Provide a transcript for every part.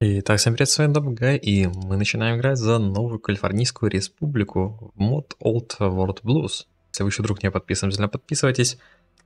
Итак, всем привет, с вами Дабгай, и мы начинаем играть за новую калифорнийскую республику в мод Old World Blues. Если вы еще вдруг не подписаны, обязательно подписывайтесь.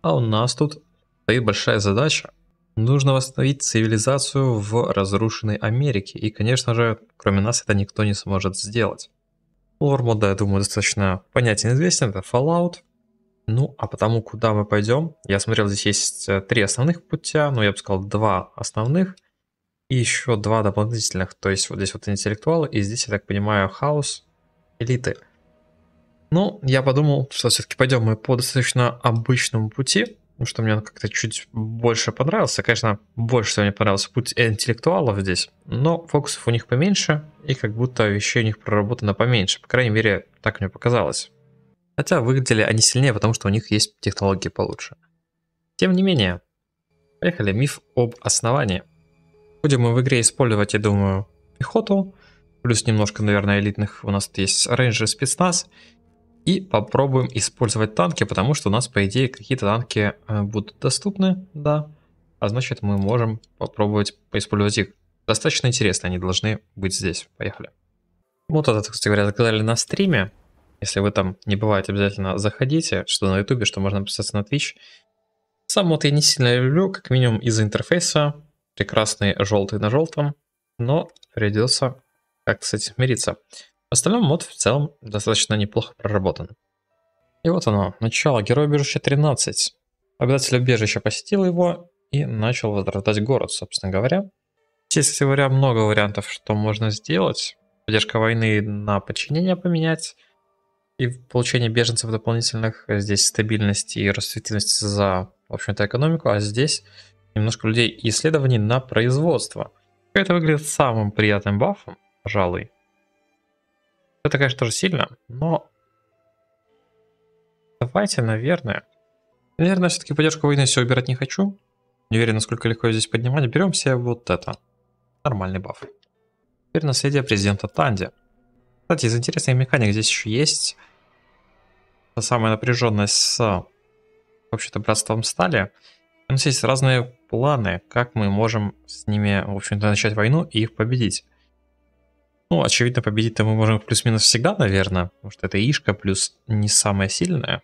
А у нас тут стоит большая задача. Нужно восстановить цивилизацию в разрушенной Америке, и, конечно же, кроме нас это никто не сможет сделать. Лор да, я думаю, достаточно понятен и известен, это Fallout. Ну, а потому куда мы пойдем? Я смотрел, здесь есть э, три основных путя, ну, я бы сказал, два основных. И еще два дополнительных, то есть вот здесь вот интеллектуалы, и здесь, я так понимаю, хаос, элиты. Ну, я подумал, что все-таки пойдем мы по достаточно обычному пути, потому что мне он как-то чуть больше понравился. Конечно, больше всего мне понравился путь интеллектуалов здесь, но фокусов у них поменьше, и как будто вещей у них проработано поменьше. По крайней мере, так мне показалось. Хотя выглядели они сильнее, потому что у них есть технологии получше. Тем не менее, поехали, миф об основании – Будем мы в игре использовать, я думаю, пехоту, плюс немножко, наверное, элитных у нас есть рейнджер спецназ. И попробуем использовать танки, потому что у нас, по идее, какие-то танки э, будут доступны, да. А значит, мы можем попробовать поиспользовать их. Достаточно интересно, они должны быть здесь. Поехали. Вот это, кстати говоря, заказали на стриме. Если вы там не бываете, обязательно заходите, что на ютубе, что можно подписаться на Twitch. Сам вот я не сильно люблю, как минимум из-за интерфейса прекрасный желтый на желтом, но придется как с этим мириться. В остальном мод в целом достаточно неплохо проработан. И вот оно, начало, герой убежища 13. Обитатель убежища посетил его и начал возрождать город, собственно говоря. Здесь, кстати говоря, много вариантов, что можно сделать. Поддержка войны на подчинение поменять. И получение беженцев дополнительных. Здесь стабильность и ростовитивность за, в общем-то, экономику. А здесь немножко людей исследований на производство. Это выглядит самым приятным бафом, пожалуй. Это, конечно, тоже сильно, но... Давайте, наверное... Наверное, все-таки поддержку войны все убирать не хочу. Не уверен, насколько легко здесь поднимать. Берем все вот это. Нормальный баф. Теперь наследие президента Танди. Кстати, из интересных механик здесь еще есть... Та самая напряженность с... Вообще-то, братством стали. У нас есть разные планы, как мы можем с ними, в общем-то, начать войну и их победить. Ну, очевидно, победить-то мы можем плюс-минус всегда, наверное, потому что это Ишка плюс не самая сильная.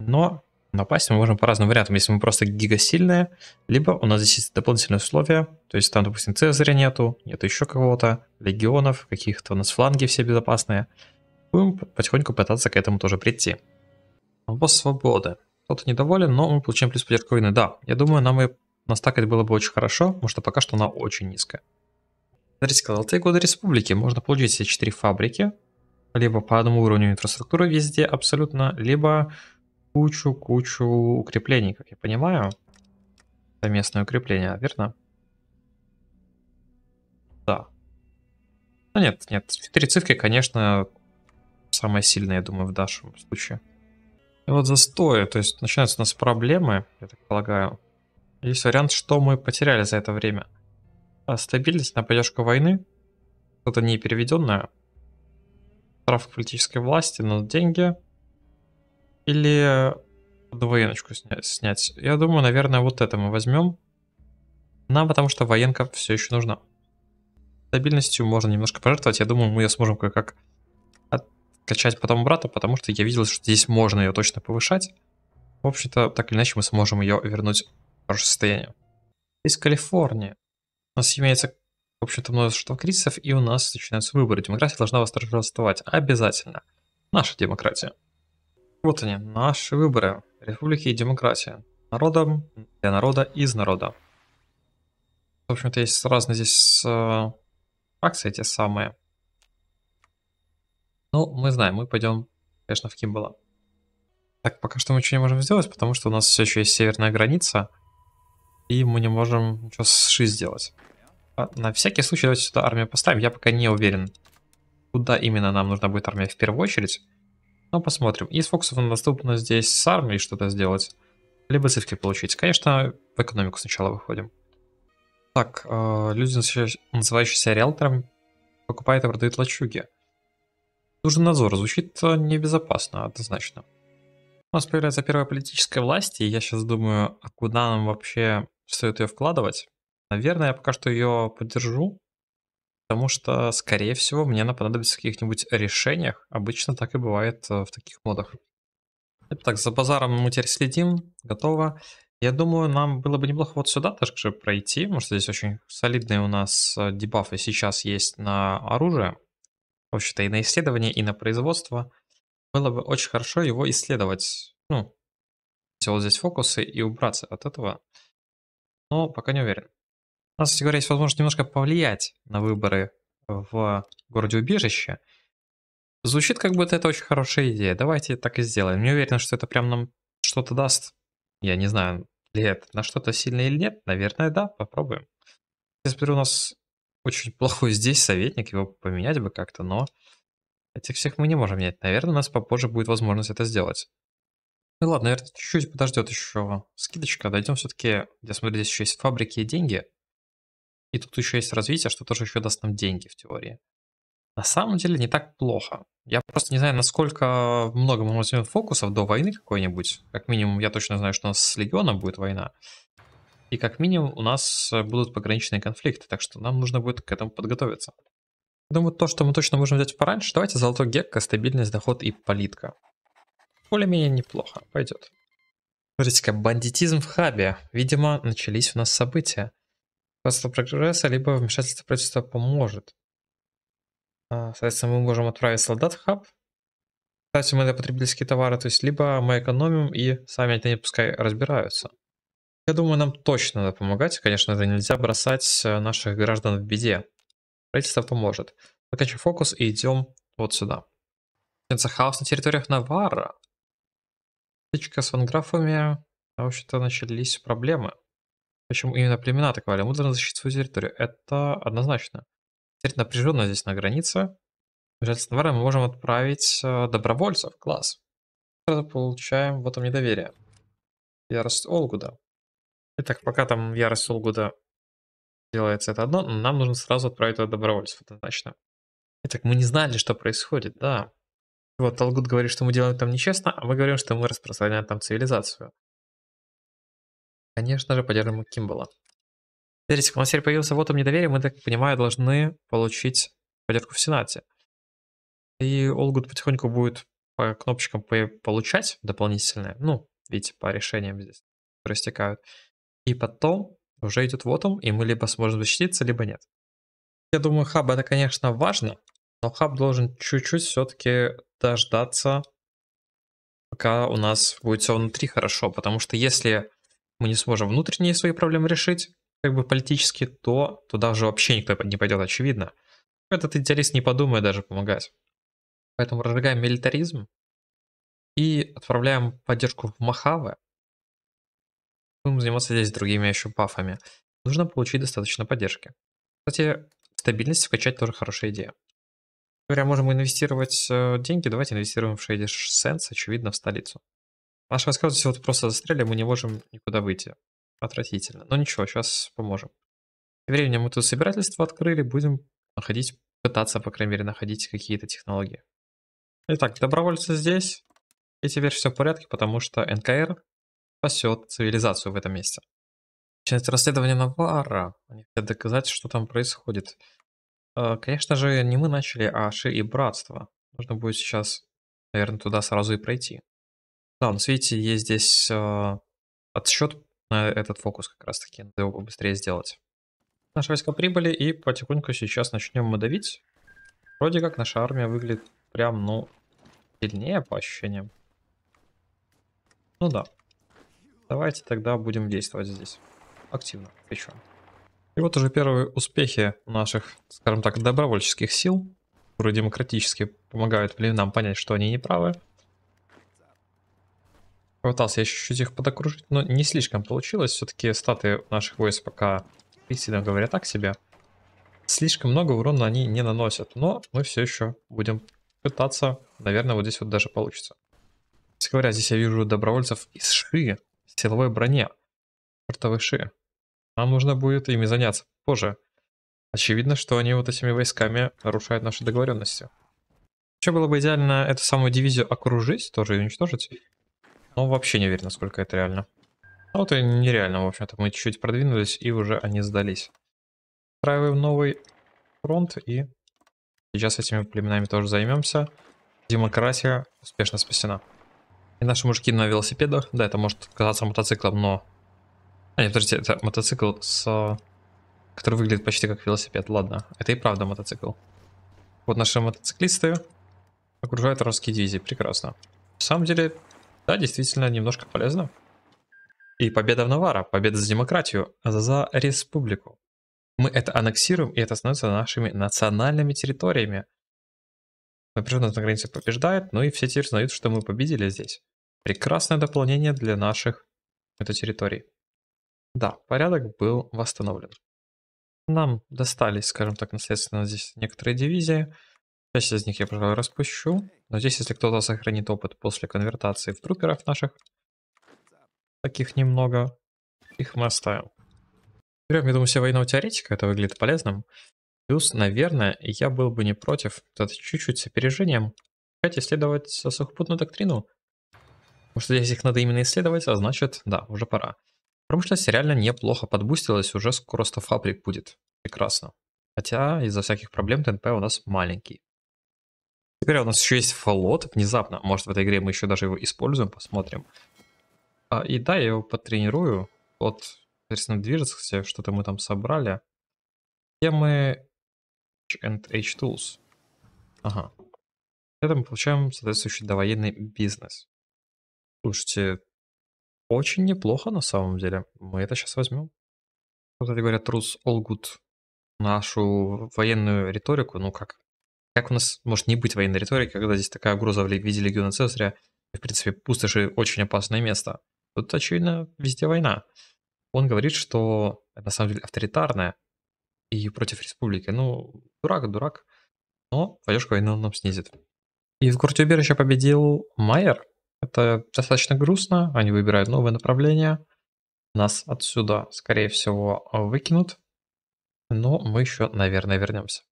Но напасть мы можем по разным вариантам. Если мы просто гигасильные, либо у нас здесь есть дополнительные условия, то есть там, допустим, Цезаря нету, нету еще кого-то, легионов, каких-то у нас фланги все безопасные. Будем потихоньку пытаться к этому тоже прийти. Вопрос свободы кто-то недоволен, но мы получаем плюс поддержку войны. Да, я думаю, нам и настакать было бы очень хорошо, потому что пока что она очень низкая. Смотрите, золотые годы республики. Можно получить все четыре фабрики, либо по одному уровню инфраструктуры везде абсолютно, либо кучу-кучу укреплений, как я понимаю. Совместное укрепление, верно? Да. Ну нет, нет, три цифки, конечно, самая сильная, я думаю, в нашем случае. И вот застои, то есть начинаются у нас проблемы, я так полагаю. Есть вариант, что мы потеряли за это время. А стабильность на поддержку войны, что-то не переведенное, штраф политической власти, на деньги, или двоеночку снять. Я думаю, наверное, вот это мы возьмем. Нам, потому что военка все еще нужна. Стабильностью можно немножко пожертвовать. Я думаю, мы ее сможем кое-как качать потом обратно, потому что я видел, что здесь можно ее точно повышать. В общем-то, так или иначе мы сможем ее вернуть в хорошее состояние. Из Калифорнии. У нас имеется, в общем-то, множество кризисов, и у нас начинаются выборы. Демократия должна восторжествовать. Обязательно. Наша демократия. Вот они, наши выборы. Республики и демократия. Народом, для народа, из народа. В общем-то, есть разные здесь э, акции те самые. Ну, мы знаем, мы пойдем, конечно, в Кимбала. Так, пока что мы ничего не можем сделать, потому что у нас все еще есть северная граница. И мы не можем ничего с Ши сделать. А на всякий случай давайте сюда армию поставим. Я пока не уверен, куда именно нам нужна будет армия в первую очередь. Но посмотрим. Из фокусов доступно здесь с армией что-то сделать. Либо цифки получить. Конечно, в экономику сначала выходим. Так, э, люди, называющиеся риэлтором, покупают и продают лачуги. Нужен надзор. Звучит э, небезопасно, однозначно. У нас появляется первая политическая власть, и я сейчас думаю, а куда нам вообще стоит ее вкладывать? Наверное, я пока что ее поддержу, потому что, скорее всего, мне она понадобится в каких-нибудь решениях. Обычно так и бывает э, в таких модах. Так, за базаром мы теперь следим. Готово. Я думаю, нам было бы неплохо вот сюда также пройти, потому что здесь очень солидные у нас э, дебафы сейчас есть на оружие вообще то и на исследование, и на производство. Было бы очень хорошо его исследовать. Ну, сделать здесь фокусы и убраться от этого. Но пока не уверен. У нас, кстати говоря, есть возможность немножко повлиять на выборы в городе убежище. Звучит как будто это очень хорошая идея. Давайте так и сделаем. Не уверен, что это прям нам что-то даст. Я не знаю, ли это на что-то сильное или нет. Наверное, да. Попробуем. Я смотрю, у нас очень плохой здесь советник, его поменять бы как-то, но этих всех мы не можем менять. Наверное, у нас попозже будет возможность это сделать. Ну ладно, наверное, чуть-чуть подождет еще скидочка. Дойдем все-таки, я смотрю, здесь еще есть фабрики и деньги. И тут еще есть развитие, что тоже еще даст нам деньги в теории. На самом деле не так плохо. Я просто не знаю, насколько много мы возьмем фокусов до войны какой-нибудь. Как минимум, я точно знаю, что у нас с Легионом будет война. И как минимум у нас э, будут пограничные конфликты, так что нам нужно будет к этому подготовиться. Думаю, то, что мы точно можем взять пораньше, давайте золотой гекко, стабильность, доход и политка. Более-менее неплохо, пойдет. Смотрите-ка, бандитизм в хабе. Видимо, начались у нас события. Просто прогресса, либо вмешательство правительства поможет. А, соответственно, мы можем отправить солдат в хаб. Кстати, мы потребительские товары, то есть либо мы экономим и сами они пускай разбираются. Я думаю, нам точно надо помогать. Конечно, это нельзя бросать э, наших граждан в беде. Правительство поможет. может. А фокус и идем вот сюда. Это хаос на территориях Навара. Стычка с ванграфами. Там, в общем-то, начались проблемы. Почему именно племена атаковали? Мы должны защитить свою территорию. Это однозначно. Теперь напряженно здесь на границе. Жаль, с Наварой мы можем отправить э, добровольцев. Класс. Сразу получаем вот этом недоверие. Ярость Олгуда. Итак, пока там ярость Улгуда делается это одно, нам нужно сразу отправить туда добровольцев однозначно. Итак, мы не знали, что происходит, да. Вот Алгуд говорит, что мы делаем там нечестно, а мы говорим, что мы распространяем там цивилизацию. Конечно же, поддержим Кимбала. Смотрите, у нас теперь появился вот он недоверие, мы, так понимаю, должны получить поддержку в Сенате. И Олгут потихоньку будет по кнопочкам получать дополнительные, ну, видите, по решениям здесь, которые и потом уже идет вот он, и мы либо сможем защититься, либо нет. Я думаю, хаб это, конечно, важно, но хаб должен чуть-чуть все-таки дождаться, пока у нас будет все внутри хорошо, потому что если мы не сможем внутренние свои проблемы решить, как бы политически, то туда уже вообще никто не пойдет, очевидно. Этот идеалист не подумает даже помогать. Поэтому разжигаем милитаризм и отправляем поддержку в Махаве, будем заниматься здесь другими еще пафами. Нужно получить достаточно поддержки. Кстати, стабильность скачать тоже хорошая идея. Говоря, можем инвестировать э, деньги, давайте инвестируем в 60 Sense, очевидно, в столицу. Наши войска здесь вот просто застряли, мы не можем никуда выйти. Отвратительно. Но ничего, сейчас поможем. Тем временем мы тут собирательство открыли, будем находить, пытаться, по крайней мере, находить какие-то технологии. Итак, добровольцы здесь. И теперь все в порядке, потому что НКР спасет цивилизацию в этом месте. Начинается расследование Навара. Они хотят доказать, что там происходит. А, конечно же, не мы начали, а Ши и Братство. Нужно будет сейчас, наверное, туда сразу и пройти. Да, у нас, видите, есть здесь а, отсчет на этот фокус как раз таки. Надо его быстрее сделать. Наши войска прибыли, и потихоньку сейчас начнем мы давить. Вроде как наша армия выглядит прям, ну, сильнее по ощущениям. Ну да. Давайте тогда будем действовать здесь. Активно причем. И вот уже первые успехи наших, скажем так, добровольческих сил, которые демократически помогают племенам понять, что они не правы. Пытался я чуть-чуть их подокружить, но не слишком получилось. Все-таки статы наших войск пока, сильно говоря, так себе. Слишком много урона они не наносят, но мы все еще будем пытаться. Наверное, вот здесь вот даже получится. Кстати говоря, здесь я вижу добровольцев из Ши, силовой броне. Чертовы ши. Нам нужно будет ими заняться позже. Очевидно, что они вот этими войсками нарушают наши договоренности. Еще было бы идеально эту самую дивизию окружить, тоже уничтожить. Но вообще не верю, насколько это реально. А вот и нереально, в общем-то. Мы чуть-чуть продвинулись, и уже они сдались. Устраиваем новый фронт, и сейчас этими племенами тоже займемся. Демократия успешно спасена. И наши мужики на велосипедах. Да, это может казаться мотоциклом, но... А, нет, подождите, это мотоцикл с... Который выглядит почти как велосипед. Ладно, это и правда мотоцикл. Вот наши мотоциклисты окружают русские дивизии. Прекрасно. На самом деле, да, действительно, немножко полезно. И победа в Навара, победа за демократию, а за республику. Мы это аннексируем, и это становится нашими национальными территориями. Напряженность на границе побеждает, но ну и все теперь знают, что мы победили здесь. Прекрасное дополнение для наших этой территории. Да, порядок был восстановлен. Нам достались, скажем так, наследственно здесь некоторые дивизии. Часть из них я, пожалуй, распущу. Но здесь, если кто-то сохранит опыт после конвертации в труперов наших, таких немного, их мы оставим. Берем, я думаю, все военного теоретика, это выглядит полезным. Плюс, наверное, я был бы не против, это чуть-чуть с опережением, начать исследовать сухопутную доктрину. Потому что здесь их надо именно исследовать, а значит, да, уже пора. Промышленность реально неплохо подбустилась, уже скоро 100 фабрик будет. Прекрасно. Хотя из-за всяких проблем ТНП у нас маленький. Теперь у нас еще есть флот, внезапно. Может в этой игре мы еще даже его используем, посмотрим. А, и да, я его потренирую. Вот, соответственно, движется, кстати, что-то мы там собрали. Темы and H Tools. Ага. Это мы получаем соответствующий довоенный бизнес. Слушайте, очень неплохо на самом деле. Мы это сейчас возьмем. Кстати говоря, трус all good. Нашу военную риторику, ну как? Как у нас может не быть военной риторики, когда здесь такая угроза в виде легиона Цезаря? В принципе, пустоши очень опасное место. Тут, очевидно, везде война. Он говорит, что это на самом деле авторитарная и против республики. Ну, дурак, дурак. Но поддержка войны он нам снизит. И в Куртюбер еще победил Майер. Это достаточно грустно, они выбирают новое направление. Нас отсюда, скорее всего, э, выкинут. Но мы еще, наверное, вернемся.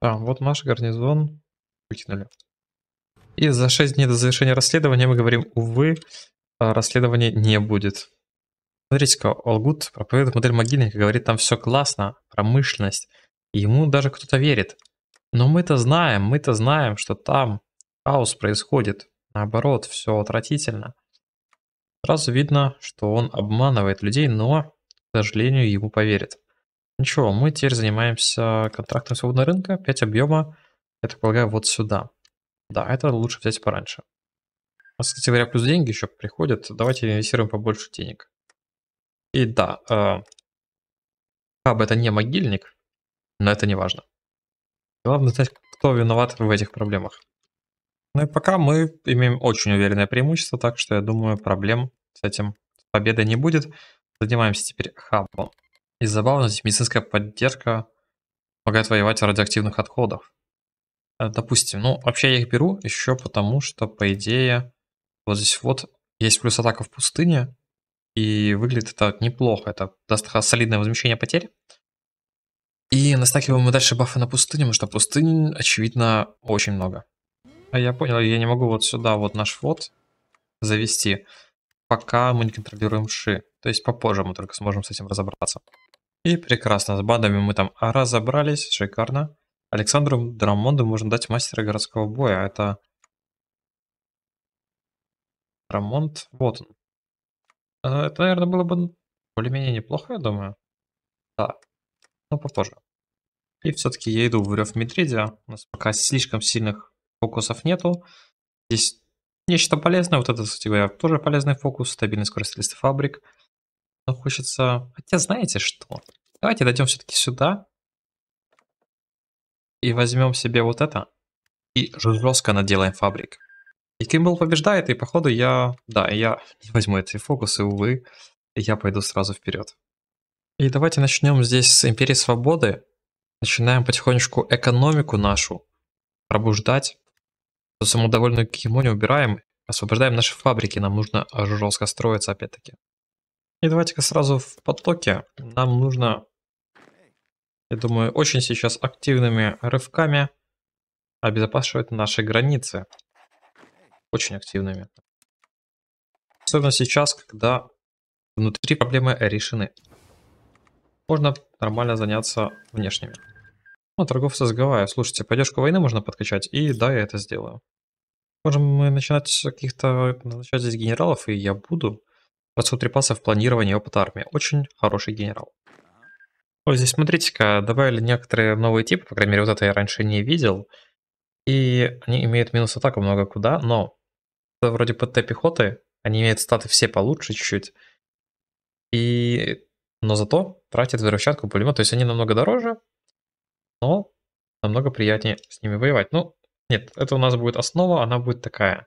А, вот наш гарнизон выкинули. И за 6 дней до завершения расследования мы говорим, увы, э, расследования не будет. Смотрите-ка, Олгут проповедует модель могильника, говорит, там все классно, промышленность. ему даже кто-то верит. Но мы-то знаем, мы-то знаем, что там хаос происходит. Наоборот, все отвратительно. Сразу видно, что он обманывает людей, но, к сожалению, ему поверят. Ничего, ну мы теперь занимаемся контрактом свободного рынка, 5 объема, я так полагаю, вот сюда. Да, это лучше взять пораньше. У нас, кстати говоря, плюс деньги еще приходят, давайте инвестируем побольше денег. И да, э, хаб это не могильник, но это не важно. Главное знать, кто виноват в этих проблемах. Ну и пока мы имеем очень уверенное преимущество, так что я думаю, проблем с этим победой не будет. Занимаемся теперь хабом. И забавно, здесь медицинская поддержка помогает воевать радиоактивных отходов. Э, допустим, ну вообще я их беру еще потому, что по идее вот здесь вот есть плюс атака в пустыне, и выглядит это неплохо, это даст солидное возмещение потерь. И настакиваем мы дальше бафы на пустыне, потому что пустынь, очевидно, очень много. А я понял, я не могу вот сюда вот наш вот завести, пока мы не контролируем ши. То есть попозже мы только сможем с этим разобраться. И прекрасно, с бандами мы там а, разобрались, шикарно. Александру Драмонду можно дать мастера городского боя. А это Драмонд, вот он. А, это, наверное, было бы более-менее неплохо, я думаю. Да, ну, но попозже. И все-таки я иду в рев Медведя. У нас пока слишком сильных фокусов нету. Здесь нечто полезное. Вот это, кстати говоря, тоже полезный фокус. Стабильный скорость листа фабрик. Но хочется... Хотя знаете что? Давайте дойдем все-таки сюда. И возьмем себе вот это. И жестко наделаем фабрик. И Кимбл побеждает, и походу я... Да, я не возьму эти фокусы, увы. Я пойду сразу вперед. И давайте начнем здесь с Империи Свободы. Начинаем потихонечку экономику нашу пробуждать эту самодовольную гегемонию убираем, освобождаем наши фабрики, нам нужно жестко строиться опять-таки. И давайте-ка сразу в потоке. Нам нужно, я думаю, очень сейчас активными рывками обезопасивать наши границы. Очень активными. Особенно сейчас, когда внутри проблемы решены. Можно нормально заняться внешними. Ну, торговца с Гавайи. Слушайте, поддержку войны можно подкачать, и да, я это сделаю. Можем мы начинать каких-то... Назначать здесь генералов, и я буду. 500 припасов, планирование, опыт армии. Очень хороший генерал. Вот здесь, смотрите-ка, добавили некоторые новые типы, по крайней мере, вот это я раньше не видел. И они имеют минус атаку много куда, но это вроде ПТ пехоты, они имеют статы все получше чуть-чуть. И... Но зато тратят взрывчатку пулемет, то есть они намного дороже, но намного приятнее с ними воевать. Ну, нет, это у нас будет основа, она будет такая.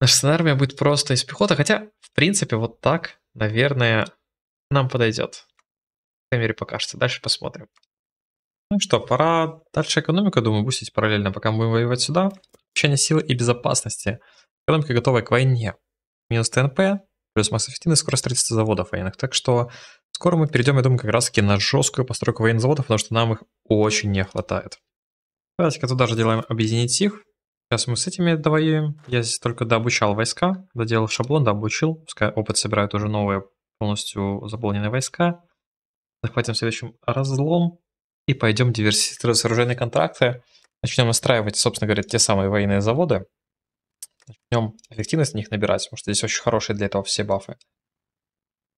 Наша армия будет просто из пехоты, хотя, в принципе, вот так, наверное, нам подойдет. По крайней мере, пока Дальше посмотрим. Ну что, пора дальше экономика, думаю, бустить параллельно, пока мы будем воевать сюда. Общение силы и безопасности. Экономика готовая к войне. Минус ТНП, плюс масса эффективность, скорость 30 заводов военных. Так что Скоро мы перейдем, я думаю, как раз таки на жесткую постройку военных заводов, потому что нам их очень не хватает. Давайте-ка туда же делаем объединить их. Сейчас мы с этими довоюем. Я здесь только дообучал войска, доделал шаблон, дообучил. Пускай опыт собирает уже новые полностью заполненные войска. Захватим следующим разлом и пойдем диверсифицировать сооруженные контракты. Начнем настраивать, собственно говоря, те самые военные заводы. Начнем эффективность в них набирать, потому что здесь очень хорошие для этого все бафы.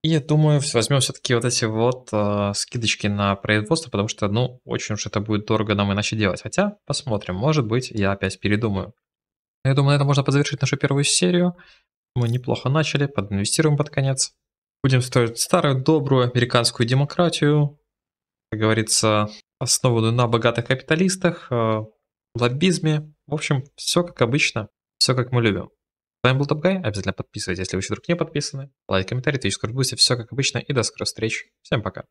И думаю, возьмем все-таки вот эти вот а, скидочки на производство, потому что, ну, очень уж это будет дорого нам иначе делать. Хотя, посмотрим, может быть, я опять передумаю. я думаю, на этом можно подзавершить нашу первую серию. Мы неплохо начали, подинвестируем под конец. Будем строить старую добрую американскую демократию, как говорится, основанную на богатых капиталистах, э, лоббизме. В общем, все как обычно, все как мы любим. С вами был Топгай. Обязательно подписывайтесь, если вы еще вдруг не подписаны. Лайк, комментарий, твич, скорбуйся. Все как обычно. И до скорых встреч. Всем пока.